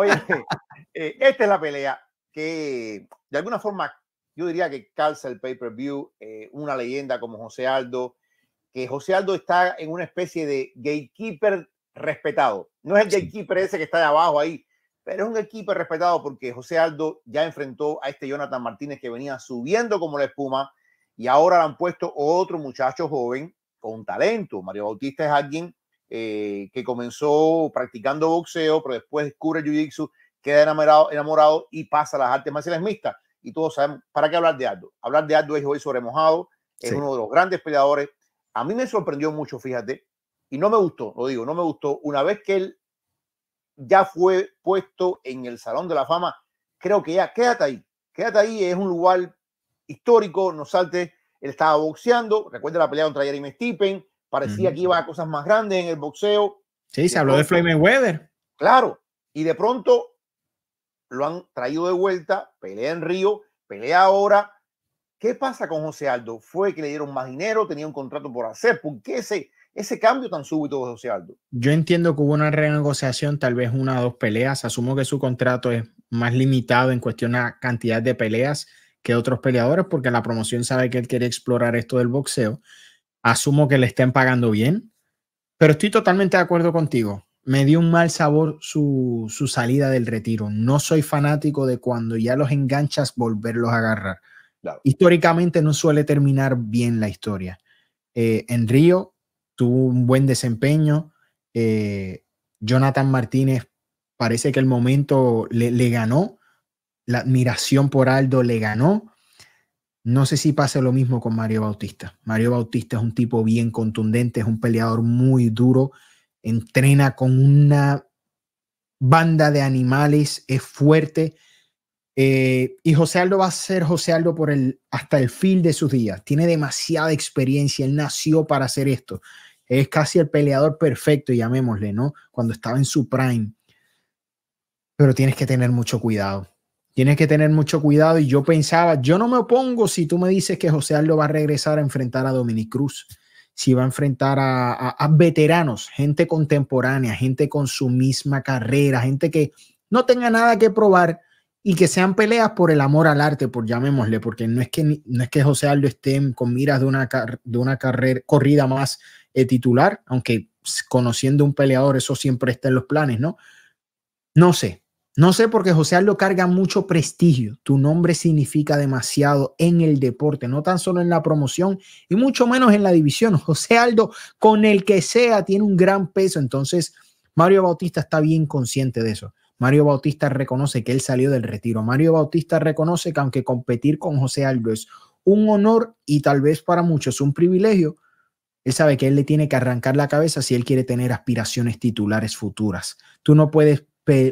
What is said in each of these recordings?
Oye, eh, esta es la pelea que de alguna forma yo diría que calza el pay-per-view, eh, una leyenda como José Aldo, que José Aldo está en una especie de gatekeeper respetado. No es el gatekeeper ese que está de abajo ahí, pero es un gatekeeper respetado porque José Aldo ya enfrentó a este Jonathan Martínez que venía subiendo como la espuma y ahora le han puesto otro muchacho joven con talento. Mario Bautista es alguien eh, que comenzó practicando boxeo, pero después descubre jiu-jitsu, queda enamorado, enamorado y pasa a las artes marciales mixtas. Y todos saben, ¿para qué hablar de Aldo? Hablar de Aldo es hoy sobre mojado, es uno de los grandes peleadores. A mí me sorprendió mucho, fíjate, y no me gustó, lo digo, no me gustó. Una vez que él ya fue puesto en el Salón de la Fama, creo que ya quédate ahí, quédate ahí, es un lugar histórico, no salte, él estaba boxeando, recuerda la pelea contra Jeremy Stipen, Parecía que iba a cosas más grandes en el boxeo. Sí, se habló de Floyd Weather. Claro, y de pronto lo han traído de vuelta, pelea en Río, pelea ahora. ¿Qué pasa con José Aldo? ¿Fue que le dieron más dinero? ¿Tenía un contrato por hacer? ¿Por qué ese, ese cambio tan súbito de José Aldo? Yo entiendo que hubo una renegociación, tal vez una o dos peleas. Asumo que su contrato es más limitado en cuestión a cantidad de peleas que otros peleadores, porque la promoción sabe que él quiere explorar esto del boxeo asumo que le estén pagando bien, pero estoy totalmente de acuerdo contigo. Me dio un mal sabor su, salida del retiro. No soy fanático de cuando ya los enganchas volverlos a agarrar. Históricamente no suele terminar bien la historia. Eh, en Río tuvo un buen desempeño. Eh, Jonathan Martínez parece que el momento le ganó. La admiración por Aldo le ganó. No sé si pasa lo mismo con Mario Bautista. Mario Bautista es un tipo bien contundente, es un peleador muy duro, entrena con una banda de animales, es fuerte. Eh, y José Aldo va a ser José Aldo por el, hasta el fin de sus días. Tiene demasiada experiencia, él nació para hacer esto. Es casi el peleador perfecto, llamémosle, ¿no? Cuando estaba en su prime. Pero tienes que tener mucho cuidado tienes que tener mucho cuidado. Y yo pensaba, yo no me opongo si tú me dices que José Aldo va a regresar a enfrentar a Dominic Cruz, si va a enfrentar a, veteranos, gente contemporánea, gente con su misma carrera, gente que no tenga nada que probar y que sean peleas por el amor al arte, por llamémosle, porque no es que, no es que José Aldo esté con miras de una, de una carrera, corrida más eh, titular, aunque conociendo un peleador eso siempre está en los planes, ¿no? No sé, no sé porque José Aldo carga mucho prestigio. Tu nombre significa demasiado en el deporte, no tan solo en la promoción y mucho menos en la división. José Aldo, con el que sea, tiene un gran peso. Entonces, Mario Bautista está bien consciente de eso. Mario Bautista reconoce que él salió del retiro. Mario Bautista reconoce que aunque competir con José Aldo es un honor y tal vez para muchos un privilegio, él sabe que él le tiene que arrancar la cabeza si él quiere tener aspiraciones titulares futuras. Tú no puedes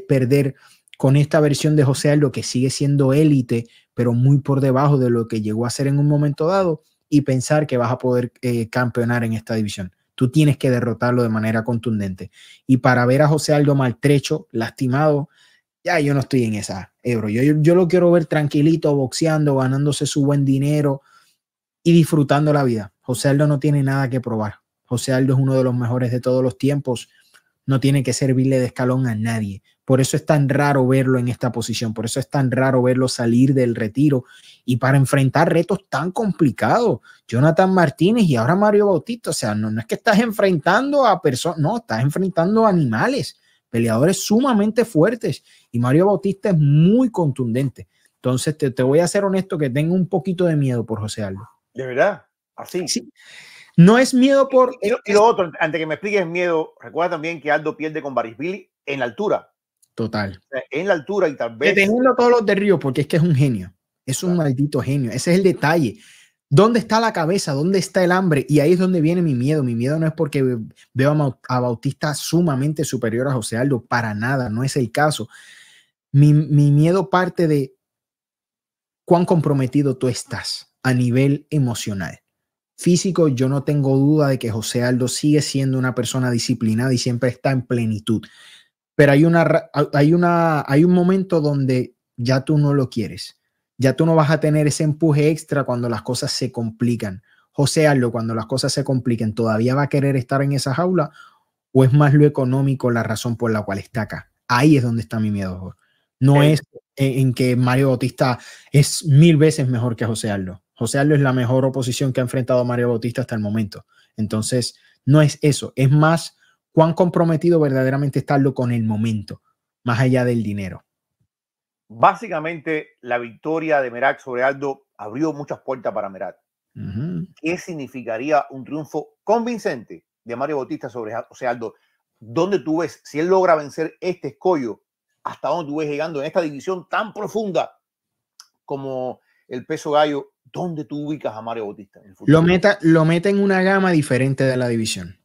perder con esta versión de José Aldo que sigue siendo élite, pero muy por debajo de lo que llegó a ser en un momento dado y pensar que vas a poder eh, campeonar en esta división. Tú tienes que derrotarlo de manera contundente. Y para ver a José Aldo maltrecho, lastimado, ya yo no estoy en esa, Ebro. yo lo quiero ver tranquilito, boxeando, ganándose su buen dinero y disfrutando la vida. José Aldo no tiene nada que probar. José Aldo es uno de los mejores de todos los tiempos no tiene que servirle de escalón a nadie. Por eso es tan raro verlo en esta posición, por eso es tan raro verlo salir del retiro y para enfrentar retos tan complicados. Jonathan Martínez y ahora Mario Bautista, o sea, no, es que estás enfrentando a personas, no, estás enfrentando animales, peleadores sumamente fuertes y Mario Bautista es muy contundente. Entonces, te, te voy a ser honesto que tengo un poquito de miedo por José Aldo. ¿De verdad? Así. Sí. No es miedo eh, por. Y, lo otro, antes que me expliques miedo, recuerda también que Aldo pierde con Billy en la altura. Total. en la altura y tal vez. Deteniendo todos los de Río, porque es que es un genio. Es un maldito genio. Ese es el detalle. ¿Dónde está la cabeza? ¿Dónde está el hambre? Y ahí es donde viene mi miedo. Mi miedo no es porque veo a Bautista sumamente superior a José Aldo. Para nada, no es el caso. Mi, mi miedo parte de cuán comprometido tú estás a nivel emocional físico, yo no tengo duda de que José Aldo sigue siendo una persona disciplinada y siempre está en plenitud. Pero hay, una, hay, una, hay un momento donde ya tú no lo quieres. Ya tú no vas a tener ese empuje extra cuando las cosas se complican. José Aldo, cuando las cosas se compliquen, ¿todavía va a querer estar en esa jaula? ¿O es más lo económico la razón por la cual está acá? Ahí es donde está mi miedo. No eh. es en, que Mario Bautista es mil veces mejor que José Aldo. José Aldo es la mejor oposición que ha enfrentado Mario Bautista hasta el momento. Entonces, no es eso, es más cuán comprometido verdaderamente está con el momento, más allá del dinero. Básicamente, la victoria de Merak sobre Aldo abrió muchas puertas para Merak. ¿Qué significaría un triunfo convincente de Mario Bautista sobre José Aldo? ¿Dónde tú ves, si él logra vencer este escollo, hasta dónde tú ves llegando en esta división tan profunda como el peso gallo ¿dónde tú ubicas a Mario Bautista? lo, meta, lo meta en una gama diferente de la división.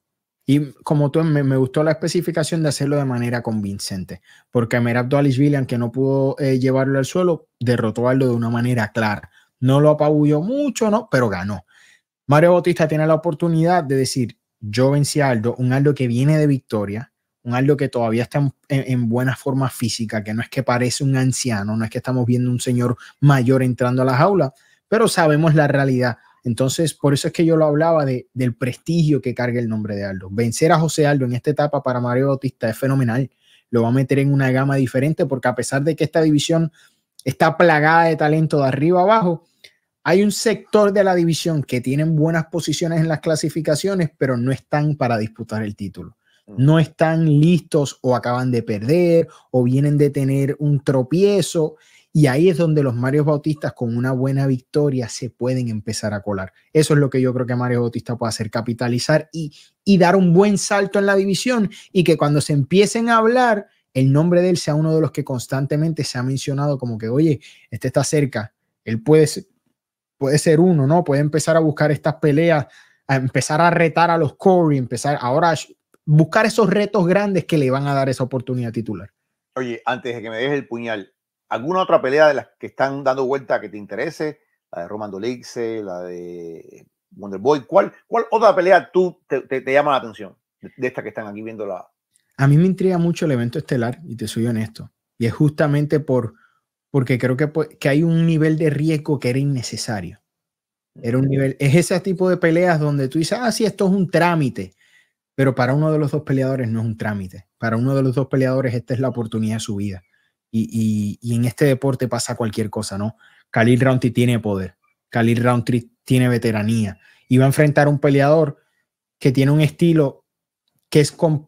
Y como tú, me, gustó la especificación de hacerlo de manera convincente, porque alice Villan, que no pudo eh, llevarlo al suelo, derrotó a Aldo de una manera clara. No lo apabulló mucho, no, pero ganó. Mario Bautista tiene la oportunidad de decir, yo vencí a Aldo, un Aldo que viene de victoria, un Aldo que todavía está en, en, buena forma física, que no es que parece un anciano, no es que estamos viendo un señor mayor entrando a la jaula, pero sabemos la realidad. Entonces, por eso es que yo lo hablaba del prestigio que carga el nombre de Aldo. Vencer a José Aldo en esta etapa para Mario Bautista es fenomenal. Lo va a meter en una gama diferente porque a pesar de que esta división está plagada de talento de arriba abajo, hay un sector de la división que tienen buenas posiciones en las clasificaciones, pero no están para disputar el título. Mm. No están listos o acaban de perder o vienen de tener un tropiezo y ahí es donde los Marios Bautistas con una buena victoria se pueden empezar a colar. Eso es lo que yo creo que Mario Bautista puede hacer, capitalizar y, dar un buen salto en la división y que cuando se empiecen a hablar, el nombre de él sea uno de los que constantemente se ha mencionado como que, oye, este está cerca, él puede ser, uno, ¿no? Puede empezar a buscar estas peleas, a empezar a retar a los Corey, empezar ahora a buscar esos retos grandes que le van a dar esa oportunidad titular. Oye, antes de que me dejes el puñal, ¿Alguna otra pelea de las que están dando vuelta que te interese? La de Roman la de Wonderboy. ¿Cuál, ¿Cuál otra pelea tú te, te, llama la atención de, de estas que están aquí viendo la... A mí me intriga mucho el evento estelar, y te soy honesto. Y es justamente por, porque creo que, que hay un nivel de riesgo que era innecesario. Era un nivel, es ese tipo de peleas donde tú dices, ah, sí, esto es un trámite, pero para uno de los dos peleadores no es un trámite. Para uno de los dos peleadores esta es la oportunidad de su vida. Y, en este deporte pasa cualquier cosa, ¿no? Khalil Rountree tiene poder, Khalil Rountree tiene veteranía y va a enfrentar a un peleador que tiene un estilo que es un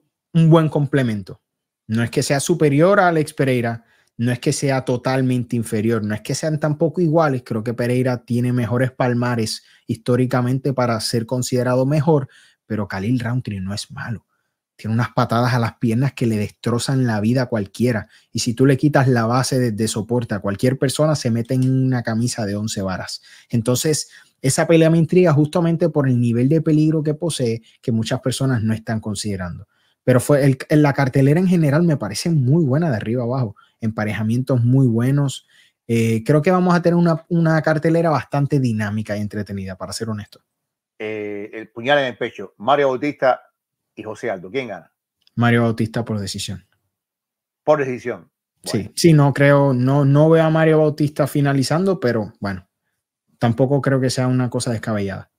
buen complemento. No es que sea superior a Alex Pereira, no es que sea totalmente inferior, no es que sean tampoco iguales. Creo que Pereira tiene mejores palmares históricamente para ser considerado mejor, pero Khalil Rountree no es malo tiene unas patadas a las piernas que le destrozan la vida a cualquiera. Y si tú le quitas la base de, soporte a cualquier persona, se mete en una camisa de 11 varas. Entonces, esa pelea me intriga justamente por el nivel de peligro que posee, que muchas personas no están considerando. Pero fue la cartelera en general me parece muy buena de arriba abajo, emparejamientos muy buenos. Eh, creo que vamos a tener una, cartelera bastante dinámica y entretenida, para ser honesto. Eh, el puñal en el pecho. Mario Bautista y José Aldo. ¿Quién gana? Mario Bautista por decisión. Por decisión. Sí, sí, no creo, no, no veo a Mario Bautista finalizando, pero bueno, tampoco creo que sea una cosa descabellada.